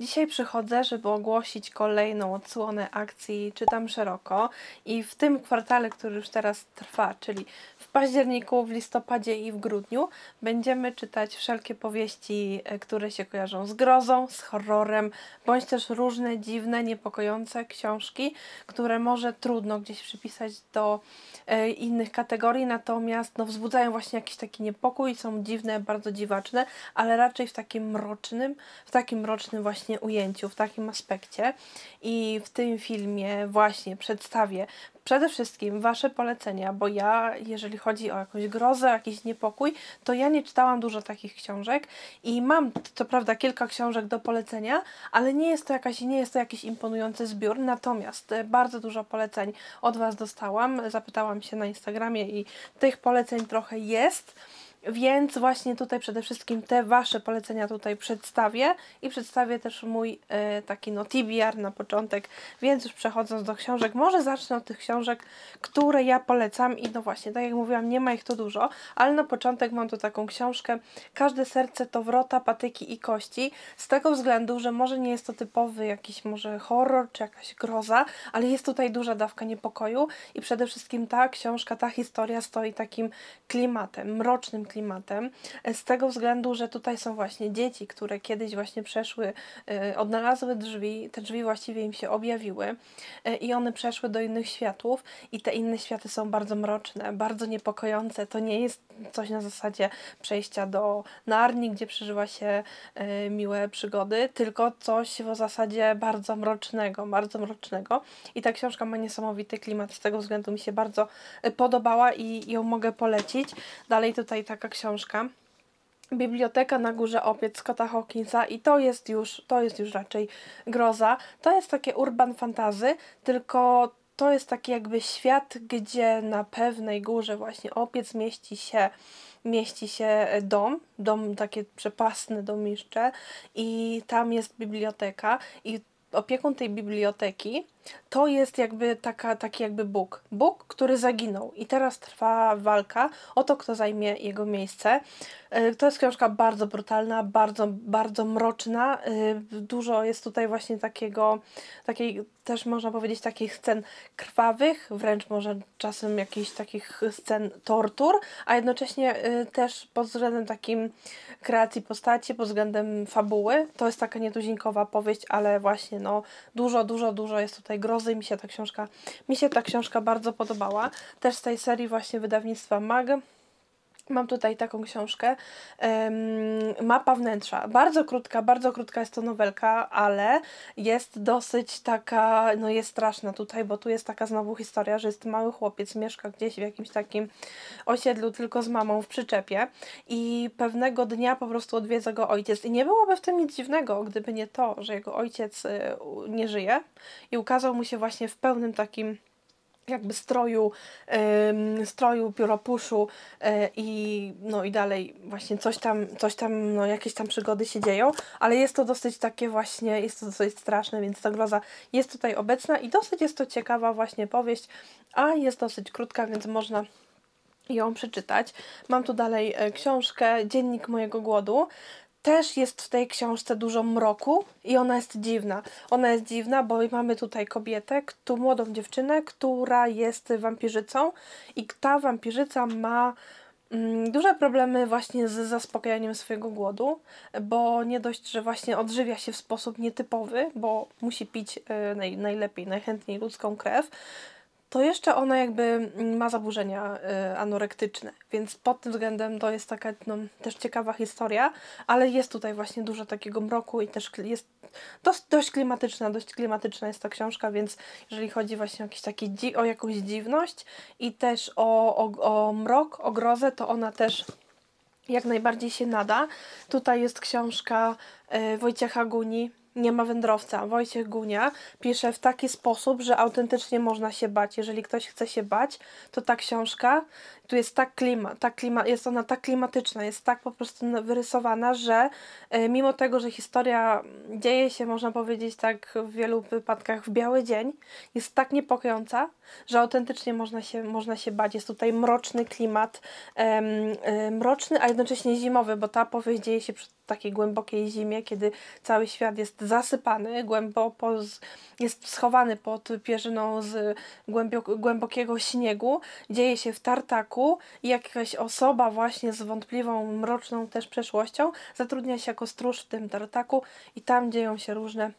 Dzisiaj przychodzę, żeby ogłosić kolejną odsłonę akcji Czytam Szeroko i w tym kwartale, który już teraz trwa, czyli w październiku, w listopadzie i w grudniu, będziemy czytać wszelkie powieści, e, które się kojarzą z grozą, z horrorem, bądź też różne dziwne, niepokojące książki, które może trudno gdzieś przypisać do e, innych kategorii, natomiast no, wzbudzają właśnie jakiś taki niepokój, są dziwne, bardzo dziwaczne, ale raczej w takim mrocznym, w takim mrocznym właśnie właśnie ujęciu, w takim aspekcie i w tym filmie właśnie przedstawię przede wszystkim Wasze polecenia, bo ja, jeżeli chodzi o jakąś grozę, jakiś niepokój, to ja nie czytałam dużo takich książek i mam co prawda kilka książek do polecenia, ale nie jest to, jakaś, nie jest to jakiś imponujący zbiór, natomiast e, bardzo dużo poleceń od Was dostałam, zapytałam się na Instagramie i tych poleceń trochę jest, więc właśnie tutaj przede wszystkim te Wasze polecenia tutaj przedstawię i przedstawię też mój e, taki no TBR na początek, więc już przechodząc do książek, może zacznę od tych książek, które ja polecam i no właśnie, tak jak mówiłam, nie ma ich to dużo, ale na początek mam tu taką książkę Każde serce to wrota, patyki i kości, z tego względu, że może nie jest to typowy jakiś może horror czy jakaś groza, ale jest tutaj duża dawka niepokoju i przede wszystkim ta książka, ta historia stoi takim klimatem, mrocznym klimatem, klimatem, e, z tego względu, że tutaj są właśnie dzieci, które kiedyś właśnie przeszły, e, odnalazły drzwi, te drzwi właściwie im się objawiły e, i one przeszły do innych światów i te inne światy są bardzo mroczne, bardzo niepokojące. To nie jest coś na zasadzie przejścia do Narni, gdzie przeżywa się miłe przygody, tylko coś w zasadzie bardzo mrocznego, bardzo mrocznego. I ta książka ma niesamowity klimat, z tego względu mi się bardzo podobała i ją mogę polecić. Dalej tutaj ta taka książka. Biblioteka na górze opiec Scotta Hawkinsa i to jest już, to jest już raczej groza. To jest takie urban fantazy, tylko to jest taki jakby świat, gdzie na pewnej górze właśnie opiec mieści się mieści się e, dom, dom takie przepasne domiszcze i tam jest biblioteka i opiekun tej biblioteki to jest jakby taka, taki jakby Bóg. Bóg, który zaginął i teraz trwa walka o to, kto zajmie jego miejsce. E, to jest książka bardzo brutalna, bardzo, bardzo mroczna. E, dużo jest tutaj właśnie takiego, takiej też można powiedzieć takich scen krwawych, wręcz może czasem jakichś takich scen tortur, a jednocześnie e, też pod względem takim kreacji postaci, pod względem fabuły. To jest taka nietuzinkowa powieść, ale właśnie no dużo, dużo, dużo jest tutaj tej grozy mi się ta książka, mi się ta książka bardzo podobała. Też z tej serii właśnie wydawnictwa MAG. Mam tutaj taką książkę, um, Mapa wnętrza. Bardzo krótka, bardzo krótka jest to nowelka, ale jest dosyć taka, no jest straszna tutaj, bo tu jest taka znowu historia, że jest mały chłopiec, mieszka gdzieś w jakimś takim osiedlu tylko z mamą w przyczepie i pewnego dnia po prostu odwiedza go ojciec i nie byłoby w tym nic dziwnego, gdyby nie to, że jego ojciec e, nie żyje i ukazał mu się właśnie w pełnym takim jakby stroju, stroju pióropuszu e, i no i dalej właśnie coś tam, coś tam, no jakieś tam przygody się dzieją, ale jest to dosyć takie właśnie, jest to dosyć straszne, więc ta groza jest tutaj obecna i dosyć jest to ciekawa właśnie powieść, a jest dosyć krótka, więc można ją przeczytać. Mam tu dalej e, książkę Dziennik mojego głodu też jest w tej książce dużo mroku i ona jest dziwna. Ona jest dziwna, bo mamy tutaj kobietę, tu młodą dziewczynę, która jest wampirzycą i ta wampirzyca ma mm, duże problemy właśnie z zaspokajaniem swojego głodu, bo nie dość, że właśnie odżywia się w sposób nietypowy, bo musi pić e, naj, najlepiej, najchętniej ludzką krew, to jeszcze ona jakby mm, ma zaburzenia y, anorektyczne, więc pod tym względem to jest taka no, też ciekawa historia, ale jest tutaj właśnie dużo takiego mroku i też jest dość, dość klimatyczna, dość klimatyczna jest ta książka, więc jeżeli chodzi właśnie o, jakiś taki, o jakąś dziwność i też o, o, o mrok, o grozę, to ona też jak najbardziej się nada. Tutaj jest książka y, Wojciecha Guni, nie ma wędrowca. Wojciech Gunia pisze w taki sposób, że autentycznie można się bać. Jeżeli ktoś chce się bać, to ta książka, tu jest tak klima, tak klima, jest ona tak klimatyczna, jest tak po prostu wyrysowana, że e, mimo tego, że historia dzieje się, można powiedzieć tak w wielu wypadkach w biały dzień, jest tak niepokojąca, że autentycznie można się, można się bać. Jest tutaj mroczny klimat, em, em, mroczny, a jednocześnie zimowy, bo ta powieść dzieje się przy takiej głębokiej zimie, kiedy cały świat jest zasypany głęboko, jest schowany pod pierzyną z głębokiego śniegu, dzieje się w tartaku i jakaś osoba właśnie z wątpliwą, mroczną też przeszłością zatrudnia się jako stróż w tym tartaku i tam dzieją się różne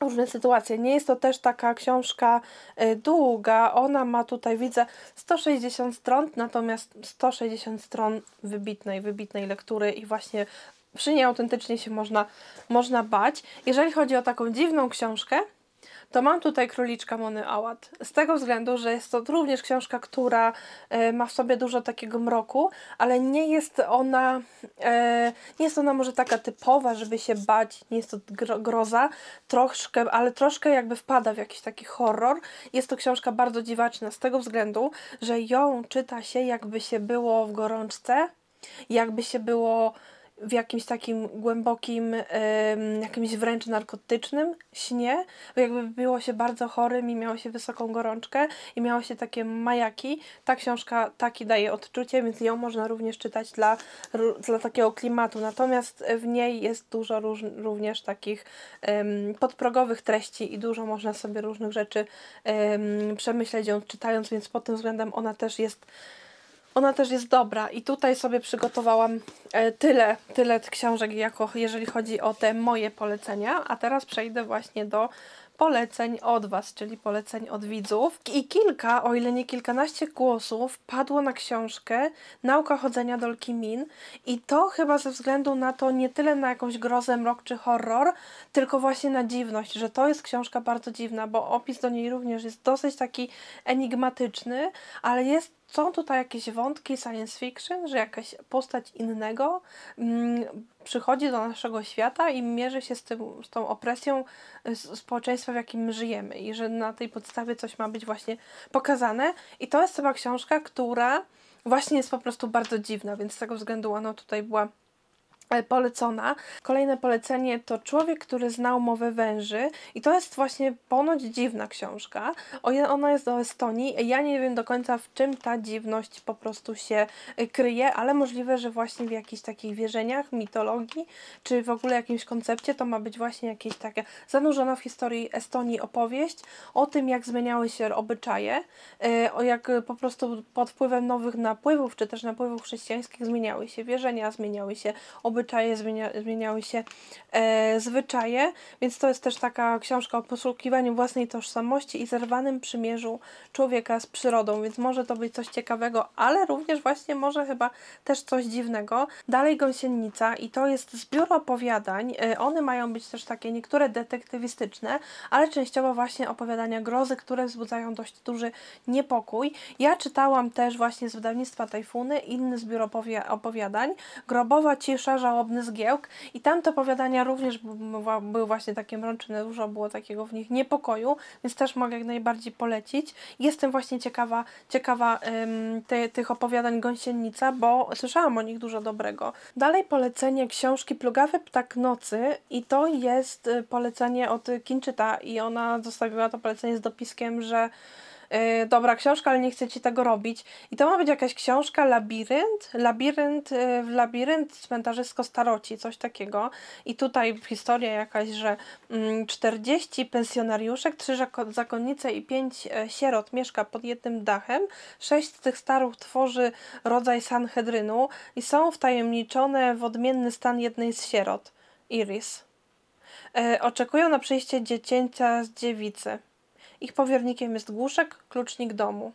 różne sytuacje. Nie jest to też taka książka y, długa. Ona ma tutaj, widzę, 160 stron, natomiast 160 stron wybitnej, wybitnej lektury i właśnie przy niej autentycznie się można, można bać. Jeżeli chodzi o taką dziwną książkę, to mam tutaj Króliczka Mony Ałat. Z tego względu, że jest to również książka, która e, ma w sobie dużo takiego mroku, ale nie jest ona, e, nie jest ona może taka typowa, żeby się bać, nie jest to groza, troszkę, ale troszkę jakby wpada w jakiś taki horror. Jest to książka bardzo dziwaczna z tego względu, że ją czyta się jakby się było w gorączce, jakby się było w jakimś takim głębokim, jakimś wręcz narkotycznym śnie, jakby było się bardzo chorym i miało się wysoką gorączkę i miało się takie majaki. Ta książka taki daje odczucie, więc ją można również czytać dla, dla takiego klimatu. Natomiast w niej jest dużo róż, również takich um, podprogowych treści i dużo można sobie różnych rzeczy um, przemyśleć ją czytając, więc pod tym względem ona też jest ona też jest dobra i tutaj sobie przygotowałam e, tyle, tyle książek, jako jeżeli chodzi o te moje polecenia, a teraz przejdę właśnie do poleceń od Was, czyli poleceń od widzów. I kilka, o ile nie kilkanaście głosów padło na książkę Nauka chodzenia Dolki Min i to chyba ze względu na to nie tyle na jakąś grozę, mrok czy horror, tylko właśnie na dziwność, że to jest książka bardzo dziwna, bo opis do niej również jest dosyć taki enigmatyczny, ale jest są tutaj jakieś wątki science fiction, że jakaś postać innego mm, przychodzi do naszego świata i mierzy się z, tym, z tą opresją y, społeczeństwa, w jakim żyjemy i że na tej podstawie coś ma być właśnie pokazane. I to jest chyba książka, która właśnie jest po prostu bardzo dziwna, więc z tego względu ona tutaj była E, polecona. Kolejne polecenie to Człowiek, który znał mowę węży i to jest właśnie ponoć dziwna książka. Ona jest do Estonii. Ja nie wiem do końca w czym ta dziwność po prostu się e, kryje, ale możliwe, że właśnie w jakichś takich wierzeniach, mitologii, czy w ogóle jakimś koncepcie to ma być właśnie jakieś takie zanurzona w historii Estonii opowieść o tym, jak zmieniały się obyczaje, e, o jak po prostu pod wpływem nowych napływów, czy też napływów chrześcijańskich zmieniały się wierzenia, zmieniały się obyczaje obyczaje, zmienia, zmieniały się e, zwyczaje, więc to jest też taka książka o poszukiwaniu własnej tożsamości i zerwanym przymierzu człowieka z przyrodą, więc może to być coś ciekawego, ale również właśnie może chyba też coś dziwnego. Dalej Gąsienica i to jest zbiór opowiadań, e, one mają być też takie niektóre detektywistyczne, ale częściowo właśnie opowiadania grozy, które wzbudzają dość duży niepokój. Ja czytałam też właśnie z wydawnictwa Tajfuny inny zbiór opowi opowiadań, Grobowa cisza żałobny zgiełk i tamte opowiadania również były właśnie takie mroczne, dużo było takiego w nich niepokoju, więc też mogę jak najbardziej polecić. Jestem właśnie ciekawa, ciekawa ym, te, tych opowiadań Gąsienica, bo słyszałam o nich dużo dobrego. Dalej polecenie książki Plugawy Ptak Nocy i to jest y, polecenie od Kinczyta i ona zostawiła to polecenie z dopiskiem, że yy, dobra książka, ale nie chcę ci tego robić. I to ma być jakaś książka, labirynt, labirynt, yy, w labirynt cmentarzysko staroci, coś takiego. I tutaj historia jakaś, że yy, mm, 40 pensjonariuszek, 3 zakonnice i 5 e, sierot mieszka pod jednym dachem. 6 z tych starów tworzy rodzaj Sanhedrynu i są wtajemniczone w odmienny stan jednej z sierot, Iris. Oczekują na przyjście dziecięcia z dziewicy ich powiernikiem jest Głuszek, klucznik domu.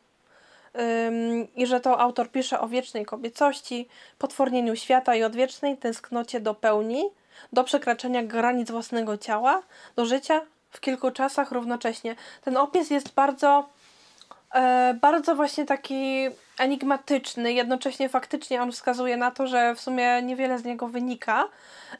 Ym, I że to autor pisze o wiecznej kobiecości, potwornieniu świata i odwiecznej tęsknocie do pełni, do przekraczania granic własnego ciała, do życia w kilku czasach równocześnie. Ten opis jest bardzo e, bardzo właśnie taki enigmatyczny, jednocześnie faktycznie on wskazuje na to, że w sumie niewiele z niego wynika,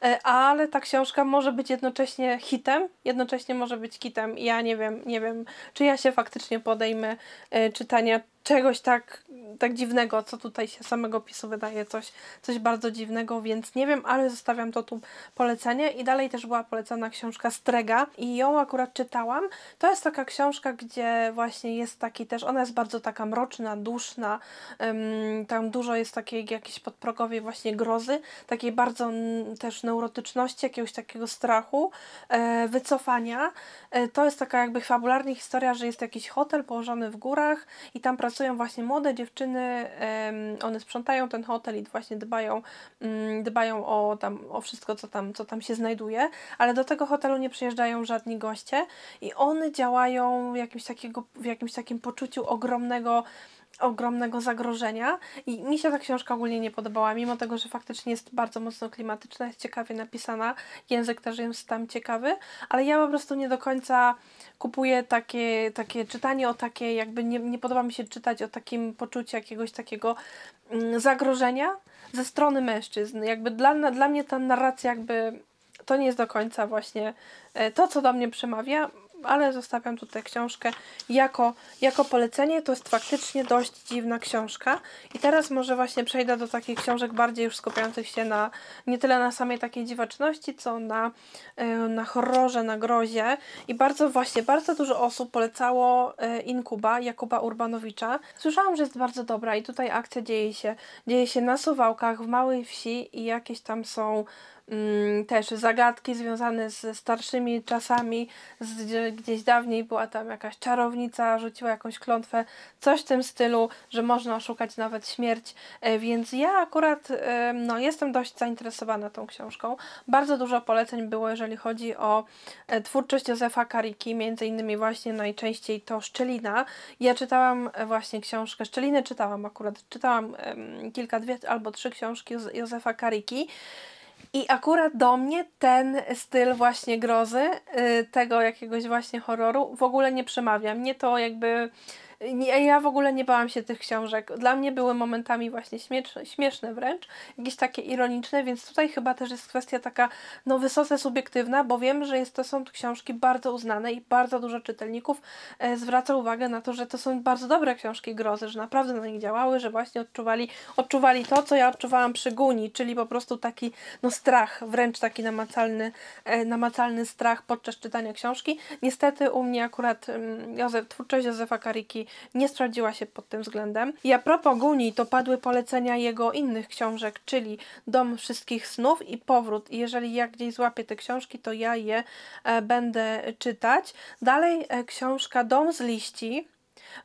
e, ale ta książka może być jednocześnie hitem, jednocześnie może być kitem. Ja nie wiem, nie wiem, czy ja się faktycznie podejmę e, czytania czegoś tak, tak dziwnego, co tutaj się samego PiSu wydaje, coś, coś bardzo dziwnego, więc nie wiem, ale zostawiam to tu polecenie. I dalej też była polecana książka Strega i ją akurat czytałam. To jest taka książka, gdzie właśnie jest taki też, ona jest bardzo taka mroczna, duszna, tam dużo jest takiej jakiejś podprogowej właśnie grozy, takiej bardzo też neurotyczności, jakiegoś takiego strachu, e, wycofania. E, to jest taka jakby fabularna historia, że jest jakiś hotel położony w górach i tam pracuje pracują właśnie młode dziewczyny, one sprzątają ten hotel i właśnie dbają, mm, dbają o, tam, o wszystko, co tam, co tam się znajduje, ale do tego hotelu nie przyjeżdżają żadni goście i one działają w jakimś, takiego, w jakimś takim poczuciu ogromnego ogromnego zagrożenia i mi się ta książka ogólnie nie podobała, mimo tego, że faktycznie jest bardzo mocno klimatyczna, jest ciekawie napisana, język też jest tam ciekawy, ale ja po prostu nie do końca kupuję takie, takie czytanie o takie, jakby nie, nie podoba mi się czytać o takim poczuciu jakiegoś takiego mm, zagrożenia ze strony mężczyzn. Jakby dla, dla mnie ta narracja jakby to nie jest do końca właśnie e, to, co do mnie przemawia ale zostawiam tutaj książkę jako, jako polecenie. To jest faktycznie dość dziwna książka. I teraz może właśnie przejdę do takich książek bardziej już skupiających się na nie tyle na samej takiej dziwaczności, co na, e, na horrorze, na grozie. I bardzo właśnie, bardzo dużo osób polecało e, Inkuba Jakuba Urbanowicza. Słyszałam, że jest bardzo dobra i tutaj akcja dzieje się, dzieje się na Suwałkach, w małej wsi i jakieś tam są Mm, też zagadki związane ze starszymi czasami, z, gdzieś dawniej była tam jakaś czarownica, rzuciła jakąś klątwę, coś w tym stylu, że można oszukać nawet śmierć, e, więc ja akurat e, no, jestem dość zainteresowana tą książką. Bardzo dużo poleceń było, jeżeli chodzi o e, twórczość Józefa Kariki, między innymi właśnie najczęściej to Szczelina. Ja czytałam właśnie książkę, Szczeliny czytałam akurat, czytałam kilka, dwie albo trzy książki Józefa Kariki, i akurat do mnie ten styl właśnie grozy, y, tego jakiegoś właśnie horroru w ogóle nie przemawia. Mnie to jakby nie, ja w ogóle nie bałam się tych książek. Dla mnie były momentami właśnie śmieszne, śmieszne wręcz, jakieś takie ironiczne, więc tutaj chyba też jest kwestia taka, no wysoce subiektywna, bo wiem, że jest, to są książki bardzo uznane i bardzo dużo czytelników e, zwraca uwagę na to, że to są bardzo dobre książki grozy, że naprawdę na nich działały, że właśnie odczuwali, odczuwali to, co ja odczuwałam przy Guni, czyli po prostu taki no strach, wręcz taki namacalny, e, namacalny strach podczas czytania książki. Niestety u mnie akurat mm, Józef, twórczość Józefa Kariki nie sprawdziła się pod tym względem. I a propos Guni, to padły polecenia jego innych książek, czyli Dom Wszystkich Snów i Powrót. I jeżeli ja gdzieś złapię te książki, to ja je e, będę czytać. Dalej e, książka Dom z liści,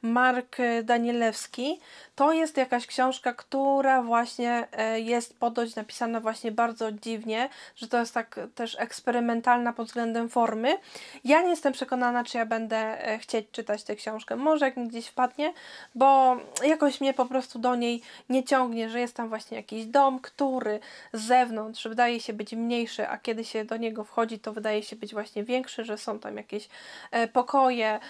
Mark Danielewski to jest jakaś książka, która właśnie e, jest podość napisana właśnie bardzo dziwnie, że to jest tak też eksperymentalna pod względem formy. Ja nie jestem przekonana, czy ja będę e, chcieć czytać tę książkę. Może jak mi gdzieś wpadnie, bo jakoś mnie po prostu do niej nie ciągnie, że jest tam właśnie jakiś dom, który z zewnątrz wydaje się być mniejszy, a kiedy się do niego wchodzi, to wydaje się być właśnie większy, że są tam jakieś e, pokoje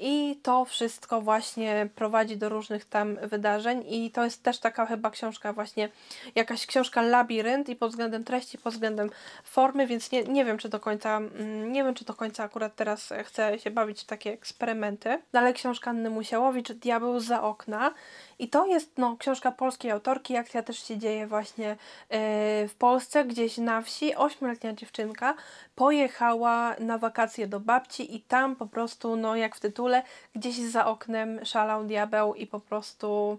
i to wszystko właśnie prowadzi do różnych tam wydarzeń wydarzeń i to jest też taka chyba książka właśnie, jakaś książka labirynt i pod względem treści, pod względem formy, więc nie, nie wiem, czy do końca, mm, nie wiem, czy do końca akurat teraz chcę się bawić w takie eksperymenty. Dalej no, książka Anny Musiałowicz, Diabeł za okna i to jest no, książka polskiej autorki, akcja też się dzieje właśnie yy, w Polsce, gdzieś na wsi. Ośmioletnia dziewczynka pojechała na wakacje do babci i tam po prostu, no jak w tytule, gdzieś za oknem szalał diabeł i po prostu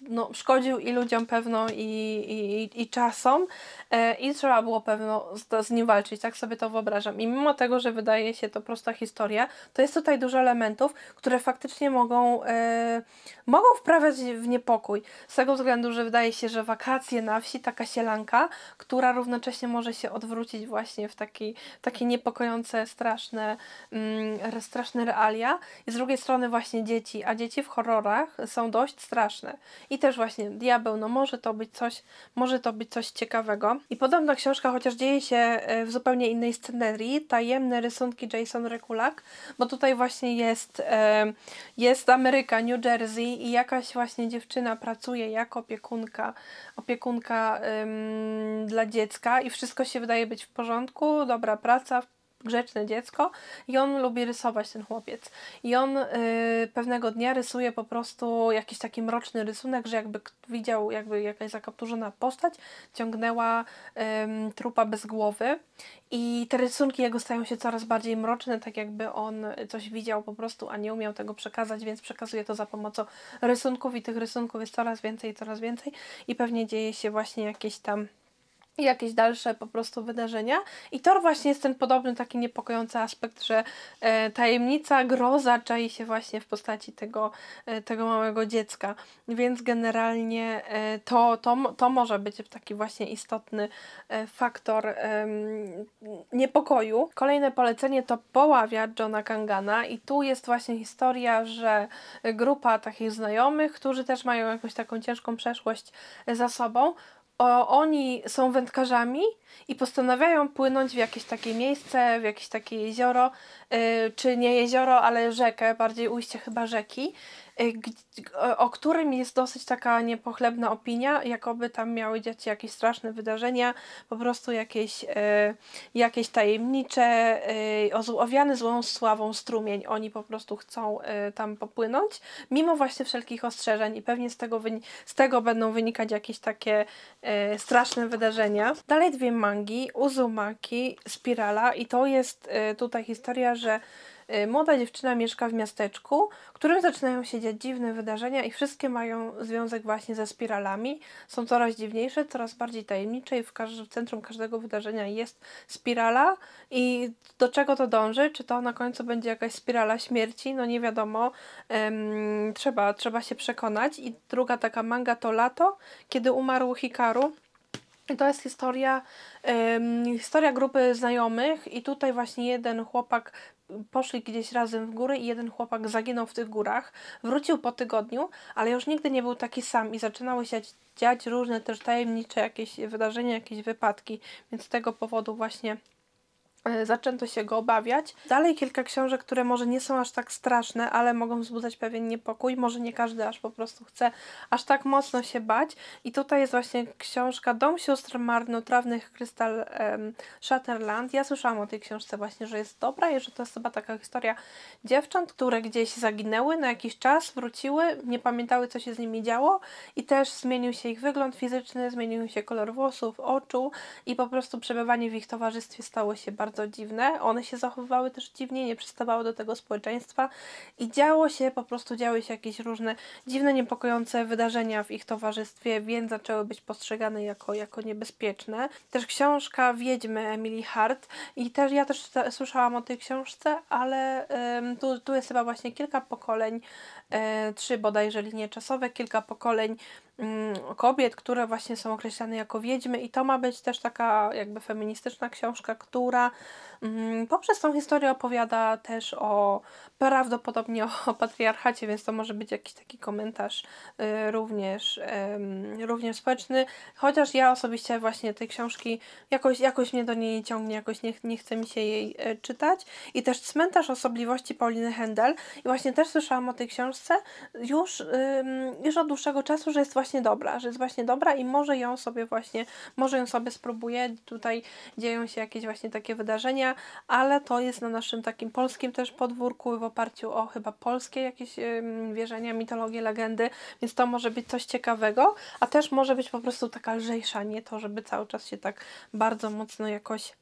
no, szkodził i ludziom pewno i, i, i czasom e, i trzeba było pewno z, z, nim walczyć, tak sobie to wyobrażam. I mimo tego, że wydaje się to prosta historia, to jest tutaj dużo elementów, które faktycznie mogą, e, mogą wprawiać w niepokój. Z tego względu, że wydaje się, że wakacje na wsi, taka sielanka, która równocześnie może się odwrócić właśnie w taki, takie niepokojące, straszne, mm, straszne realia. I z drugiej strony właśnie dzieci, a dzieci w horrorach są dość straszne. I też właśnie diabeł, no może to być coś, może to być coś ciekawego. I podobna książka, chociaż dzieje się e, w zupełnie innej scenerii, tajemne rysunki Jason Rekulak, bo tutaj właśnie jest, e, jest Ameryka, New Jersey i jakaś właśnie dziewczyna pracuje jako opiekunka, opiekunka ym, dla dziecka i wszystko się wydaje być w porządku, dobra praca, grzeczne dziecko i on lubi rysować, ten chłopiec. I on y, pewnego dnia rysuje po prostu jakiś taki mroczny rysunek, że jakby widział, jakby jakaś zakapturzona postać ciągnęła y, trupa bez głowy i te rysunki jego stają się coraz bardziej mroczne, tak jakby on coś widział po prostu, a nie umiał tego przekazać, więc przekazuje to za pomocą rysunków i tych rysunków jest coraz więcej, coraz więcej i pewnie dzieje się właśnie jakieś tam i jakieś dalsze po prostu wydarzenia. I Tor właśnie jest ten podobny, taki niepokojący aspekt, że e, tajemnica, groza czai się właśnie w postaci tego, e, tego małego dziecka. Więc generalnie e, to, to, to może być taki właśnie istotny e, faktor niepokoju. Kolejne polecenie to Poławia Johna Kangana i tu jest właśnie historia, że grupa takich znajomych, którzy też mają jakąś taką ciężką przeszłość e, za sobą, o, oni są wędkarzami i postanawiają płynąć w jakieś takie miejsce, w jakieś takie jezioro, y, czy nie jezioro, ale rzekę, bardziej ujście chyba rzeki, Y, o którym jest dosyć taka niepochlebna opinia, jakoby tam miały dziać się jakieś straszne wydarzenia, po prostu jakieś, y, jakieś tajemnicze, y, owiane złą sławą strumień. Oni po prostu chcą tam popłynąć, mimo właśnie wszelkich ostrzeżeń i pewnie z tego, z tego będą wynikać jakieś takie straszne wydarzenia. Dalej dwie mangi, Uzumaki, Spirala i to jest tutaj historia, że Y, młoda dziewczyna mieszka w miasteczku, w którym zaczynają się dziać dziwne wydarzenia i wszystkie mają związek właśnie ze spiralami. Są coraz dziwniejsze, coraz bardziej tajemnicze i w, w centrum każdego wydarzenia jest spirala i do czego to dąży? Czy to na końcu będzie jakaś spirala śmierci? No nie wiadomo. Ym, trzeba, trzeba się przekonać. I druga taka manga to Lato, kiedy umarł Hikaru. I to jest historia, um, historia grupy znajomych i tutaj właśnie jeden chłopak poszli gdzieś razem w góry i jeden chłopak zaginął w tych górach. Wrócił po tygodniu, ale już nigdy nie był taki sam i zaczynały się dziać różne też tajemnicze jakieś wydarzenia, jakieś wypadki, więc z tego powodu właśnie E, zaczęto się go obawiać. Dalej kilka książek, które może nie są aż tak straszne, ale mogą wzbudzać pewien niepokój. Może nie każdy aż po prostu chce aż tak mocno się bać. I tutaj jest właśnie książka Dom sióstr marnotrawnych Krystal um, Shatterland. Ja słyszałam o tej książce właśnie, że jest dobra i że to jest chyba taka historia dziewcząt, które gdzieś zaginęły na jakiś czas, wróciły, nie pamiętały co się z nimi działo i też zmienił się ich wygląd fizyczny, zmienił się kolor włosów, oczu i po prostu przebywanie w ich towarzystwie stało się bardzo bardzo dziwne. One się zachowywały też dziwnie, nie przystawały do tego społeczeństwa i działo się, po prostu działy się jakieś różne dziwne, niepokojące wydarzenia w ich towarzystwie, więc zaczęły być postrzegane jako, jako niebezpieczne. Też książka Wiedźmy Emily Hart i też ja też słyszałam o tej książce, ale ym, tu, tu jest chyba właśnie kilka pokoleń E, trzy bodajże linie czasowe, kilka pokoleń mm, kobiet, które właśnie są określane jako wiedźmy i to ma być też taka jakby feministyczna książka, która mm, poprzez tą historię opowiada też o prawdopodobnie o patriarchacie, więc to może być jakiś taki komentarz y, również, również społeczny, chociaż ja osobiście właśnie tej książki jakoś, jakoś mnie do niej ciągnie, jakoś nie, nie chce mi się jej e, czytać i też Cmentarz Osobliwości Pauliny Händel i właśnie też słyszałam o tej książce książce już, już od dłuższego czasu, że jest właśnie dobra, że jest właśnie dobra i może ją sobie właśnie, może ją sobie spróbuję. Tutaj dzieją się jakieś właśnie takie wydarzenia, ale to jest na naszym takim polskim też podwórku w oparciu o chyba polskie jakieś wierzenia, mitologie, legendy, więc to może być coś ciekawego, a też może być po prostu taka lżejsza, nie to, żeby cały czas się tak bardzo mocno jakoś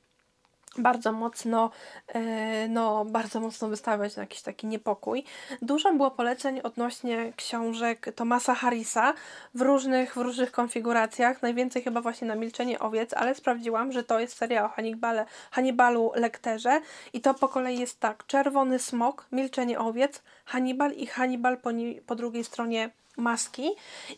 bardzo mocno, e, no, bardzo mocno wystawiać na jakiś taki niepokój. Dużo było poleceń odnośnie książek Tomasa Harrisa w różnych, w różnych konfiguracjach. Najwięcej chyba właśnie na Milczenie Owiec, ale sprawdziłam, że to jest seria o Hannibale, Hannibalu Lekterze i to po kolei jest tak. Czerwony Smok, Milczenie Owiec, Hannibal i Hannibal po, po drugiej stronie maski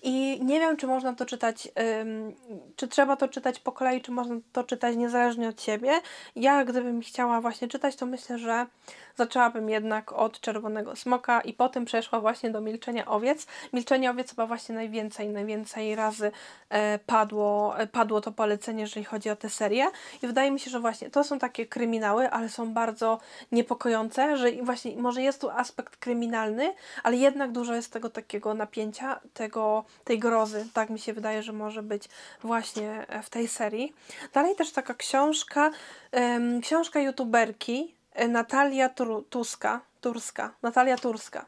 i nie wiem, czy można to czytać, ym, czy trzeba to czytać po kolei, czy można to czytać niezależnie od siebie. Ja gdybym chciała właśnie czytać, to myślę, że zaczęłabym jednak od Czerwonego Smoka i potem przeszła właśnie do Milczenia Owiec. Milczenie Owiec chyba właśnie najwięcej, najwięcej razy e, padło, e, padło to polecenie, jeżeli chodzi o tę serię i wydaje mi się, że właśnie to są takie kryminały, ale są bardzo niepokojące, że właśnie może jest tu aspekt kryminalny, ale jednak dużo jest tego takiego napięcia tego, tej grozy. Tak mi się wydaje, że może być właśnie e, w tej serii. Dalej też taka książka, książka youtuberki e, Natalia Tuska, Turska. Natalia Turska.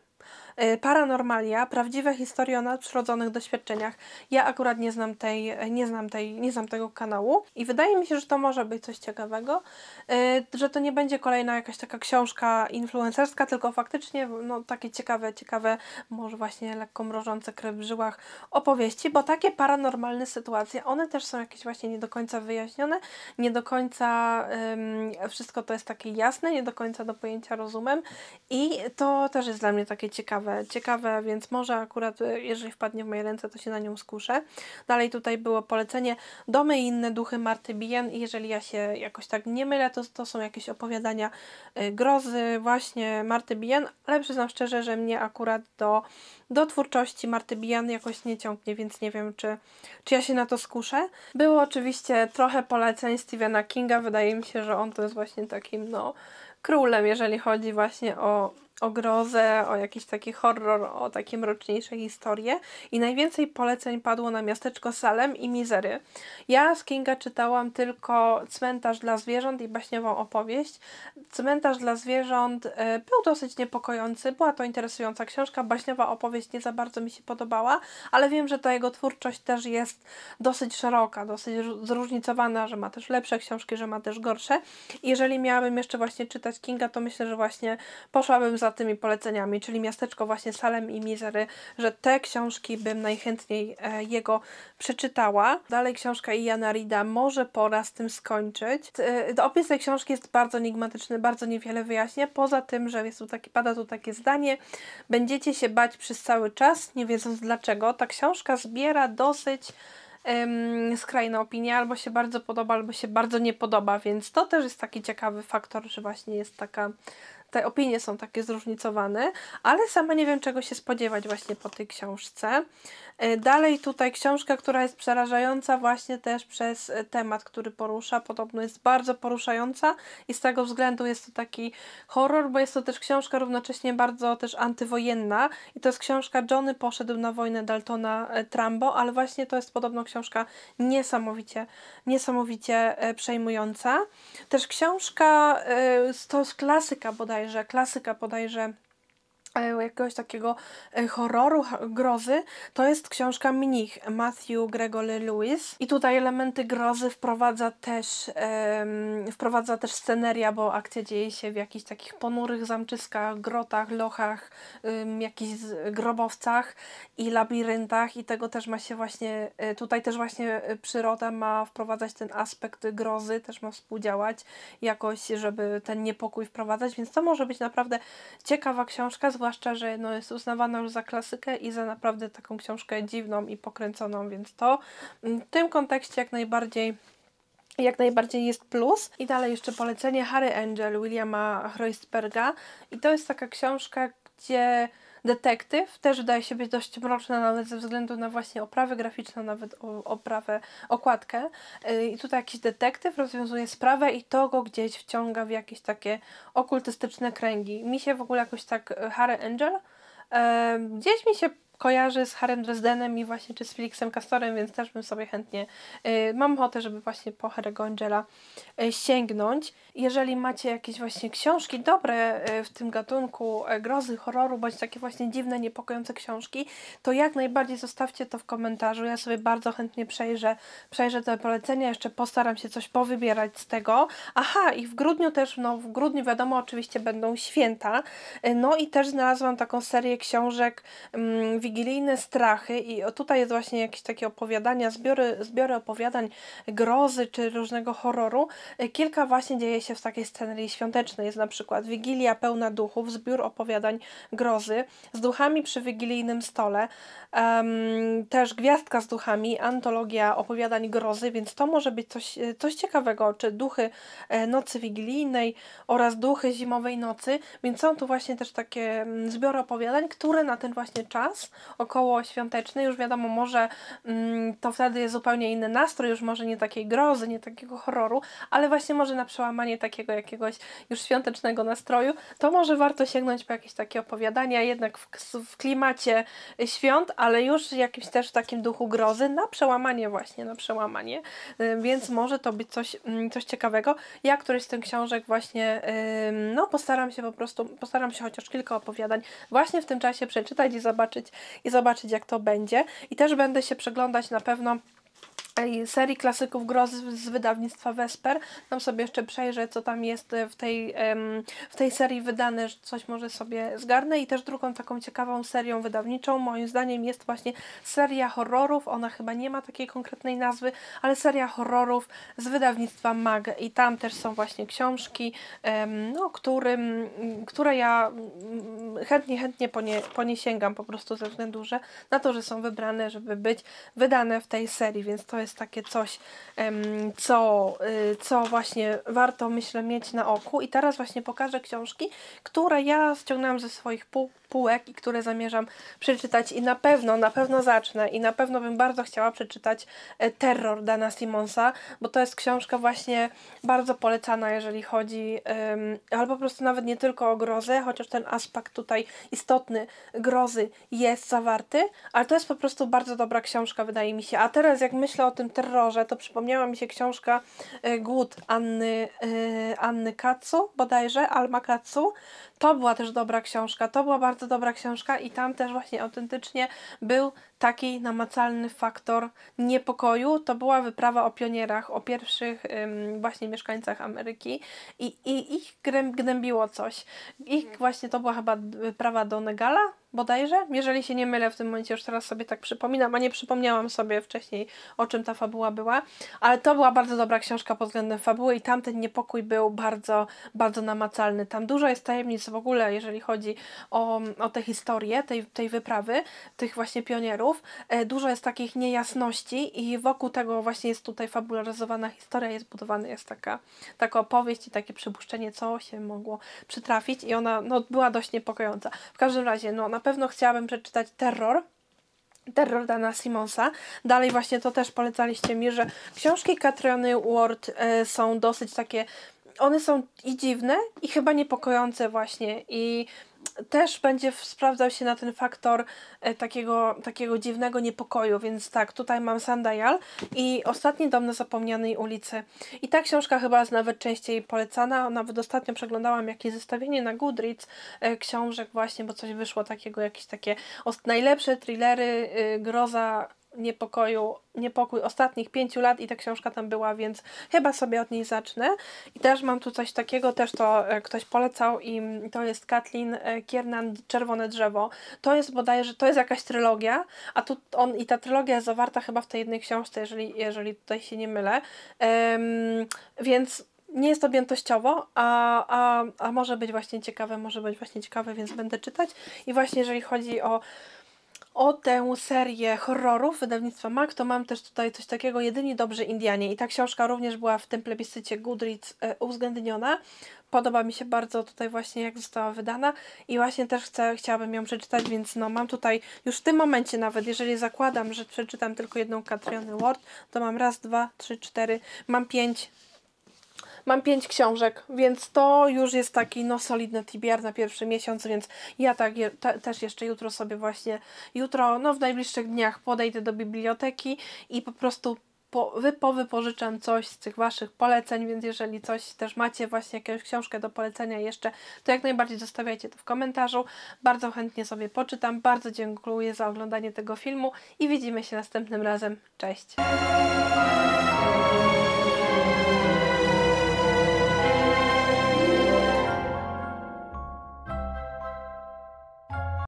E, Paranormalia, prawdziwe historie o nadprzyrodzonych doświadczeniach. Ja akurat nie znam tej, nie znam tej, nie znam tego kanału i wydaje mi się, że to może być coś ciekawego, e, że to nie będzie kolejna jakaś taka książka influencerska, tylko faktycznie no, takie ciekawe, ciekawe, może właśnie lekko mrożące krew w żyłach opowieści, bo takie paranormalne sytuacje, one też są jakieś właśnie nie do końca wyjaśnione, nie do końca wszystko to jest takie jasne, nie do końca do pojęcia rozumem i to też jest dla mnie takie ciekawe ciekawe, ciekawe, więc może akurat e, jeżeli wpadnie w moje ręce, to się na nią skuszę. Dalej tutaj było polecenie Domy i inne duchy Marty Bien i jeżeli ja się jakoś tak nie mylę, to, to są jakieś opowiadania e, grozy właśnie Marty Bien, ale przyznam szczerze, że mnie akurat do, do twórczości Marty Bien jakoś nie ciągnie, więc nie wiem, czy, czy ja się na to skuszę. Było oczywiście trochę poleceń Stephena Kinga, wydaje mi się, że on to jest właśnie takim, no, królem, jeżeli chodzi właśnie o o grozę, o jakiś taki horror, o takie mroczniejsze historie. I najwięcej poleceń padło na miasteczko Salem i Mizery. Ja z Kinga czytałam tylko Cmentarz dla zwierząt i baśniową opowieść. Cmentarz dla zwierząt e, był dosyć niepokojący, była to interesująca książka. Baśniowa opowieść nie za bardzo mi się podobała, ale wiem, że ta jego twórczość też jest dosyć szeroka, dosyć zróżnicowana, że ma też lepsze książki, że ma też gorsze. Jeżeli miałabym jeszcze właśnie czytać Kinga, to myślę, że właśnie poszłabym za tymi poleceniami, czyli Miasteczko właśnie Salem i Mizery, że te książki bym najchętniej e, jego przeczytała. Dalej książka Iana Rida Może pora z tym skończyć. E, opis tej książki jest bardzo enigmatyczny, bardzo niewiele wyjaśnia, poza tym, że jest tu taki, pada tu takie zdanie, będziecie się bać przez cały czas, nie wiedząc dlaczego. Ta książka zbiera dosyć skrajne opinie, albo się bardzo podoba, albo się bardzo nie podoba, więc to też jest taki ciekawy faktor, że właśnie jest taka te opinie są takie zróżnicowane, ale sama nie wiem czego się spodziewać właśnie po tej książce. E, dalej tutaj książka, która jest przerażająca właśnie też przez e, temat, który porusza, podobno jest bardzo poruszająca i z tego względu jest to taki horror, bo jest to też książka równocześnie bardzo też antywojenna i to jest książka Johnny poszedł na wojnę Daltona e, Trambo, ale właśnie to jest podobno książka niesamowicie, niesamowicie przejmująca. Też książka, to jest klasyka bodaj bodajże, klasyka bodajże E, jakiegoś takiego e, horroru, grozy, to jest książka Mnich Matthew Gregory Lewis i tutaj elementy grozy wprowadza też um, wprowadza też sceneria, bo akcja dzieje się w jakichś takich ponurych zamczyskach, grotach, lochach, um, jakichś grobowcach i labiryntach i tego też ma się właśnie, e, tutaj też właśnie przyroda ma wprowadzać ten aspekt grozy, też ma współdziałać jakoś, żeby ten niepokój wprowadzać, więc to może być naprawdę ciekawa książka, zwłaszcza, że no, jest uznawana już za klasykę i za naprawdę taką książkę dziwną i pokręconą, więc to mm, w tym kontekście jak najbardziej jak najbardziej jest plus. I dalej jeszcze polecenie Harry Angel Williama Hroistberga i to jest taka książka, gdzie Detektyw też wydaje się być dość mroczna, nawet no, ze względu na właśnie oprawę graficzną, nawet oprawę, okładkę. Y, I tutaj jakiś detektyw rozwiązuje sprawę i to go gdzieś wciąga w jakieś takie okultystyczne kręgi. Mi się w ogóle jakoś tak y, Harry Angel gdzieś mi się kojarzy z Harem Dresdenem i właśnie czy z Felixem Castorem, więc też bym sobie chętnie, y, mam ochotę, żeby właśnie po Harry'ego Angela y, sięgnąć. Jeżeli macie jakieś właśnie książki dobre y, w tym gatunku y, grozy, horroru, bądź takie właśnie dziwne, niepokojące książki, to jak najbardziej zostawcie to w komentarzu. Ja sobie bardzo chętnie przejrzę, przejrzę te polecenia, jeszcze postaram się coś powybierać z tego. Aha, i w grudniu też, no w grudniu wiadomo, oczywiście będą święta, y, no i też znalazłam taką serię książek mm, wigilijne strachy i tutaj jest właśnie jakieś takie opowiadania, zbiory, zbiory opowiadań grozy czy różnego horroru. E, kilka właśnie dzieje się w takiej scenerii świątecznej. Jest na przykład Wigilia pełna duchów, zbiór opowiadań grozy z duchami przy wigilijnym stole, um, też Gwiazdka z duchami, antologia opowiadań grozy, więc to może być coś, e, coś ciekawego, czy duchy e, nocy wigilijnej oraz duchy zimowej nocy, więc są tu właśnie też takie mm, zbiory opowiadań, które na ten właśnie czas około świąteczny, już wiadomo, może mm, to wtedy jest zupełnie inny nastrój, już może nie takiej grozy, nie takiego horroru, ale właśnie może na przełamanie takiego jakiegoś już świątecznego nastroju, to może warto sięgnąć po jakieś takie opowiadania, jednak w, w klimacie świąt, ale już jakimś też w takim duchu grozy, na przełamanie właśnie, na przełamanie, y, więc może to być coś, mm, coś ciekawego. Ja któryś z tych książek właśnie, no postaram się po prostu, postaram się chociaż kilka opowiadań właśnie w tym czasie przeczytać i zobaczyć, i zobaczyć, jak to będzie. I też będę się przeglądać na pewno serii klasyków grozy z wydawnictwa Vesper. Tam sobie jeszcze przejrzę, co tam jest e, w tej, w tej serii wydane, coś może sobie zgarnę. I też drugą taką ciekawą serią wydawniczą, moim zdaniem, jest właśnie seria horrorów. Ona chyba nie ma takiej konkretnej nazwy, ale seria horrorów z wydawnictwa MAG. I tam też są właśnie książki, no, którym, które ja mm, chętnie, chętnie po nie, po nie sięgam po prostu ze względu że, na to, że są wybrane, żeby być wydane w tej serii, więc to jest takie coś, co, y, co właśnie warto, myślę, mieć na oku. I teraz właśnie pokażę książki, które ja ściągnęłam ze swoich pół półek i które zamierzam przeczytać i na pewno, na pewno zacznę i na pewno bym bardzo chciała przeczytać e, Terror Dana Simonsa, bo to jest książka właśnie bardzo polecana, jeżeli chodzi um, albo po prostu nawet nie tylko o grozę, chociaż ten aspekt tutaj istotny grozy jest zawarty, ale to jest po prostu bardzo dobra książka, wydaje mi się. A teraz jak myślę o tym terrorze, to przypomniała mi się książka e, Głód Anny, yy, Anny Katsu bodajże, Alma Katsu. To była też dobra książka, to była bardzo dobra książka i tam też właśnie autentycznie był taki namacalny faktor niepokoju. To była wyprawa o pionierach, o pierwszych ym, właśnie mieszkańcach Ameryki i, i ich gnębiło coś. Ich właśnie to była chyba wyprawa do Negala, bodajże, jeżeli się nie mylę, w tym momencie już teraz sobie tak przypominam, a nie przypomniałam sobie wcześniej, o czym ta fabuła była, ale to była bardzo dobra książka pod względem fabuły i tamten niepokój był bardzo, bardzo namacalny. Tam dużo jest tajemnic w ogóle, jeżeli chodzi o, o tę historię tej, tej wyprawy, tych właśnie pionierów. E, dużo jest takich niejasności i wokół tego właśnie jest tutaj fabularyzowana historia, jest budowana, jest taka, taka opowieść i takie przypuszczenie, co się mogło przytrafić i ona no, była dość niepokojąca. W każdym razie, no na pewno chciałabym przeczytać Terror. Terror Dana Simonsa. Dalej właśnie to też polecaliście mi, że książki Katriony Ward e, są dosyć takie one są i dziwne, i chyba niepokojące właśnie. I też będzie sprawdzał się na ten faktor e, takiego, takiego dziwnego niepokoju, więc tak, tutaj mam Sandayal i Ostatni dom na zapomnianej ulicy. I ta książka chyba jest nawet częściej polecana, nawet ostatnio przeglądałam jakieś zestawienie na Goodreads e, książek właśnie, bo coś wyszło takiego, jakieś takie najlepsze thrillery, e, groza, niepokoju, niepokój ostatnich pięciu lat i ta książka tam była, więc chyba sobie od niej zacznę. I też mam tu coś takiego, też to e, ktoś polecał i to jest Katlin e, Kiernan Czerwone Drzewo. To jest bodajże, to jest jakaś trylogia, a tu on i ta trylogia jest zawarta chyba w tej jednej książce, jeżeli, jeżeli tutaj się nie mylę. Um, więc nie jest objętościowo, a, a, a może być właśnie ciekawe, może być właśnie ciekawe, więc będę czytać. I właśnie jeżeli chodzi o o tę serię horrorów wydawnictwa Mac, to mam też tutaj coś takiego, jedynie dobrze Indianie. I ta książka również była w tym plebiscycie Goodreads e, uwzględniona. Podoba mi się bardzo tutaj właśnie jak została wydana i właśnie też chcę, chciałabym ją przeczytać, więc no mam tutaj już w tym momencie nawet, jeżeli zakładam, że przeczytam tylko jedną Katriony Ward, to mam raz, dwa, trzy, cztery, mam pięć Mam pięć książek, więc to już jest taki no, solidny TBR na pierwszy miesiąc, więc ja tak je, te, też jeszcze jutro sobie właśnie, jutro, no w najbliższych dniach podejdę do biblioteki i po prostu po, wy powypożyczam coś z tych Waszych poleceń, więc jeżeli coś też macie, właśnie jakąś książkę do polecenia jeszcze, to jak najbardziej zostawiajcie to w komentarzu. Bardzo chętnie sobie poczytam. Bardzo dziękuję za oglądanie tego filmu i widzimy się następnym razem. Cześć!